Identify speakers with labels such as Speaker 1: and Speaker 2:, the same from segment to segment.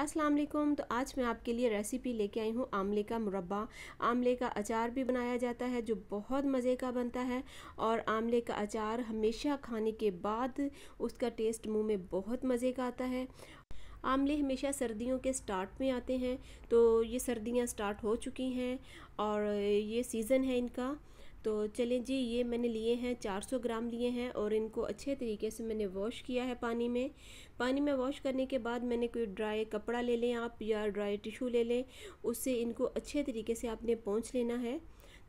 Speaker 1: अस्सलाम वालेकुम तो आज मैं आपके लिए रेसिपी लेके आई हूँ आमले का मुरबा आमले का अचार भी बनाया जाता है जो बहुत मज़े का बनता है और आमले का अचार हमेशा खाने के बाद उसका टेस्ट मुंह में बहुत मज़े का आता है आमले हमेशा सर्दियों के स्टार्ट में आते हैं तो ये सर्दियाँ स्टार्ट हो चुकी हैं और ये सीज़न है इनका तो चलें जी ये मैंने लिए हैं 400 ग्राम लिए हैं और इनको अच्छे तरीके से मैंने वॉश किया है पानी में पानी में वॉश करने के बाद मैंने कोई ड्राई कपड़ा ले लें आप या ड्राई टिशू ले लें उससे इनको अच्छे तरीके से आपने पहुँच लेना है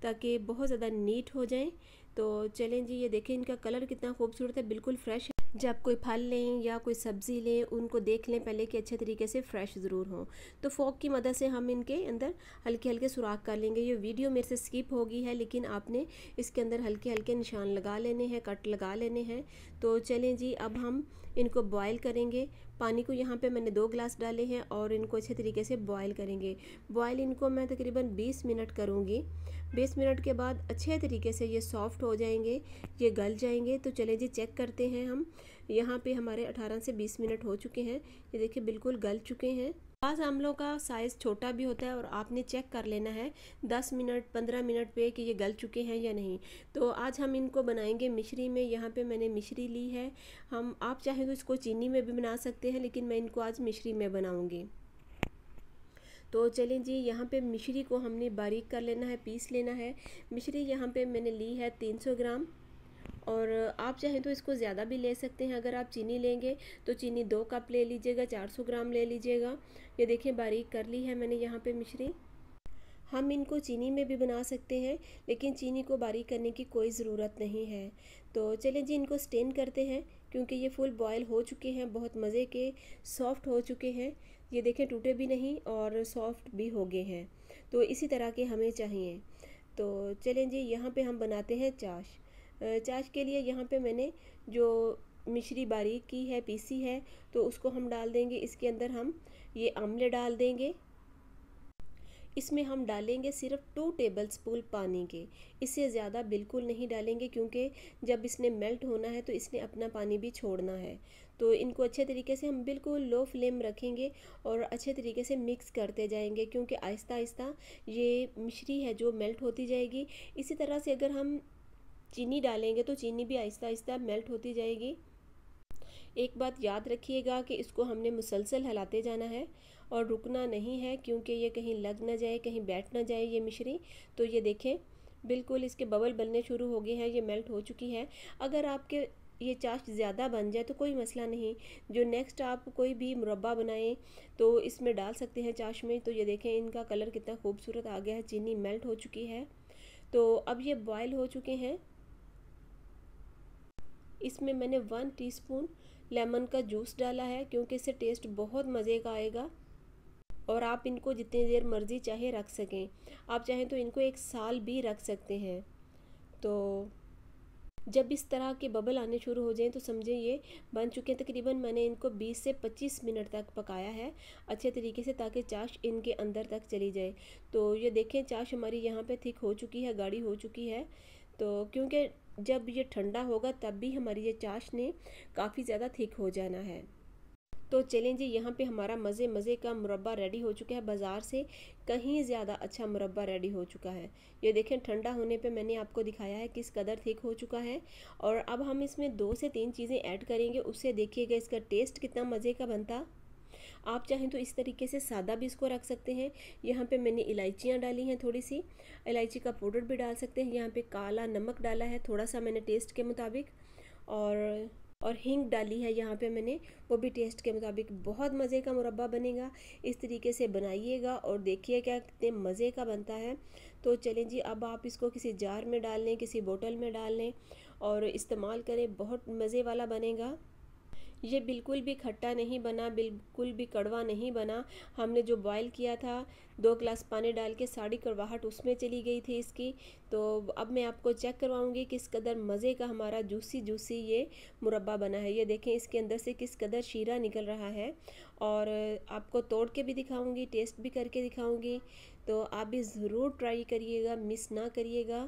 Speaker 1: ताकि बहुत ज़्यादा नीट हो जाए तो चलें जी ये देखें इनका कलर कितना खूबसूरत है बिल्कुल फ्रेश जब कोई फल लें या कोई सब्ज़ी लें उनको देख लें पहले कि अच्छे तरीके से फ्रेश ज़रूर हों तो फोक की मदद से हम इनके अंदर हल्के हल्के सुराख कर लेंगे ये वीडियो मेरे से स्किप होगी है लेकिन आपने इसके अंदर हल्के हल्के निशान लगा लेने हैं कट लगा लेने हैं तो चलें जी अब हम इनको बॉयल करेंगे पानी को यहाँ पे मैंने दो ग्लास डाले हैं और इनको अच्छे तरीके से बॉयल करेंगे बॉयल इनको मैं तकरीबन 20 मिनट करूँगी बीस मिनट के बाद अच्छे तरीके से ये सॉफ़्ट हो जाएंगे ये गल जाएंगे तो चले जी चेक करते हैं हम यहाँ पे हमारे अठारह से बीस मिनट हो चुके हैं ये देखिए बिल्कुल गल चुके हैं बाज़ आमलों का साइज़ छोटा भी होता है और आपने चेक कर लेना है 10 मिनट 15 मिनट पे कि ये गल चुके हैं या नहीं तो आज हम इनको बनाएंगे मिश्री में यहाँ पे मैंने मिश्री ली है हम आप चाहें तो इसको चीनी में भी बना सकते हैं लेकिन मैं इनको आज मिश्री में बनाऊँगी तो चलें जी यहाँ पे मिश्री को हमने बारीक कर लेना है पीस लेना है मिश्री यहाँ पे मैंने ली है 300 ग्राम और आप चाहें तो इसको ज़्यादा भी ले सकते हैं अगर आप चीनी लेंगे तो चीनी दो कप ले लीजिएगा 400 ग्राम ले लीजिएगा ये देखें बारीक कर ली है मैंने यहाँ पे मिश्री हम इनको चीनी में भी बना सकते हैं लेकिन चीनी को बारीक करने की कोई ज़रूरत नहीं है तो चलें जी इनको स्टेन करते हैं क्योंकि ये फुल बॉयल हो चुके हैं बहुत मज़े के सॉफ्ट हो चुके हैं ये देखें टूटे भी नहीं और सॉफ्ट भी हो गए हैं तो इसी तरह के हमें चाहिए तो चलें जी यहाँ पे हम बनाते हैं चाश चाश के लिए यहाँ पे मैंने जो मिश्री बारीक की है पीसी है तो उसको हम डाल देंगे इसके अंदर हम ये आमले डाल देंगे इसमें हम डालेंगे सिर्फ टू टेबल स्पून पानी के इससे ज़्यादा बिल्कुल नहीं डालेंगे क्योंकि जब इसने मेल्ट होना है तो इसने अपना पानी भी छोड़ना है तो इनको अच्छे तरीके से हम बिल्कुल लो फ्लेम रखेंगे और अच्छे तरीके से मिक्स करते जाएंगे क्योंकि आहिस्ता आहिस्ता ये मिश्री है जो मेल्ट होती जाएगी इसी तरह से अगर हम चीनी डालेंगे तो चीनी भी आहिस्ता आहिस्ता मेल्ट होती जाएगी एक बात याद रखिएगा कि इसको हमने मुसलसल हिलाते जाना है और रुकना नहीं है क्योंकि ये कहीं लग ना जाए कहीं बैठ ना जाए ये मिश्री तो ये देखें बिल्कुल इसके बबल बनने शुरू हो गए हैं ये मेल्ट हो चुकी है अगर आपके ये चाश ज़्यादा बन जाए तो कोई मसला नहीं जो नेक्स्ट आप कोई भी मुरबा बनाएं तो इसमें डाल सकते हैं चाश में तो ये देखें इनका कलर कितना खूबसूरत आ गया है चीनी मेल्ट हो चुकी है तो अब ये बॉयल हो चुके हैं इसमें मैंने वन टीस्पून लेमन का जूस डाला है क्योंकि इससे टेस्ट बहुत मज़े का आएगा और आप इनको जितनी देर मर्ज़ी चाहे रख सकें आप चाहें तो इनको एक साल भी रख सकते हैं तो जब इस तरह के बबल आने शुरू हो जाएँ तो समझें ये बन चुके हैं तकरीबन मैंने इनको 20 से 25 मिनट तक पकाया है अच्छे तरीके से ताकि चाश इनके अंदर तक चली जाए तो ये देखें चाश हमारी यहाँ पे थिक हो चुकी है गाढ़ी हो चुकी है तो क्योंकि जब ये ठंडा होगा तब भी हमारी ये चाश ने काफ़ी ज़्यादा थिक हो जाना है तो चलें जी यहाँ पे हमारा मज़े मज़े का मुरबा रेडी हो चुका है बाज़ार से कहीं ज़्यादा अच्छा मुरबा रेडी हो चुका है ये देखें ठंडा होने पे मैंने आपको दिखाया है किस कदर ठीक हो चुका है और अब हम इसमें दो से तीन चीज़ें ऐड करेंगे उससे देखिएगा इसका टेस्ट कितना मज़े का बनता आप चाहें तो इस तरीके से सादा भी इसको रख सकते हैं यहाँ पे मैंने इलायचियाँ डाली हैं थोड़ी सी इलायची का पाउडर भी डाल सकते हैं यहाँ पे काला नमक डाला है थोड़ा सा मैंने टेस्ट के मुताबिक और और हिंग डाली है यहाँ पे मैंने वो भी टेस्ट के मुताबिक बहुत मज़े का मुरबा बनेगा इस तरीके से बनाइएगा और देखिए क्या कितने मज़े का बनता है तो चलें जी अब आप इसको किसी जार में डाल लें किसी बोतल में डाल लें और इस्तेमाल करें बहुत मज़े वाला बनेगा ये बिल्कुल भी खट्टा नहीं बना बिल्कुल भी कड़वा नहीं बना हमने जो बॉयल किया था दो ग्लास पानी डाल के साड़ी कड़वाहट उसमें चली गई थी इसकी तो अब मैं आपको चेक करवाऊँगी किस कदर मज़े का हमारा जूसी जूसी ये मुरबा बना है ये देखें इसके अंदर से किस कदर शीरा निकल रहा है और आपको तोड़ के भी दिखाऊँगी टेस्ट भी करके दिखाऊँगी तो आप भी ज़रूर ट्राई करिएगा मिस ना करिएगा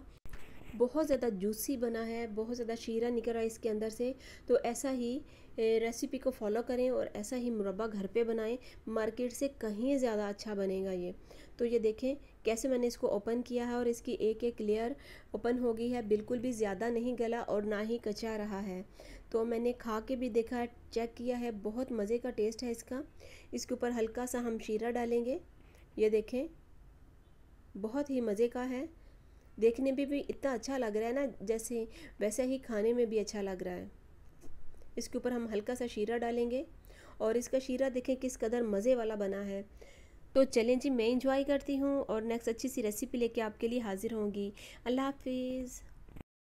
Speaker 1: बहुत ज़्यादा जूसी बना है बहुत ज़्यादा शीरा निकल रहा है इसके अंदर से तो ऐसा ही रेसिपी को फॉलो करें और ऐसा ही मुरबा घर पे बनाएं मार्केट से कहीं ज़्यादा अच्छा बनेगा ये तो ये देखें कैसे मैंने इसको ओपन किया है और इसकी एक एक लेयर ओपन हो गई है बिल्कुल भी ज़्यादा नहीं गला और ना ही कचा रहा है तो मैंने खा के भी देखा चेक किया है बहुत मज़े का टेस्ट है इसका इसके ऊपर हल्का सा हम शीरा डालेंगे ये देखें बहुत ही मज़े का है देखने में भी इतना अच्छा लग रहा है ना जैसे वैसे ही खाने में भी अच्छा लग रहा है इसके ऊपर हम हल्का सा शीरा डालेंगे और इसका शीरा देखें किस कदर मज़े वाला बना है तो चलें जी मैं इंजॉय करती हूँ और नेक्स्ट अच्छी सी रेसिपी लेके आपके लिए हाज़िर होंगी अल्लाह हाफिज़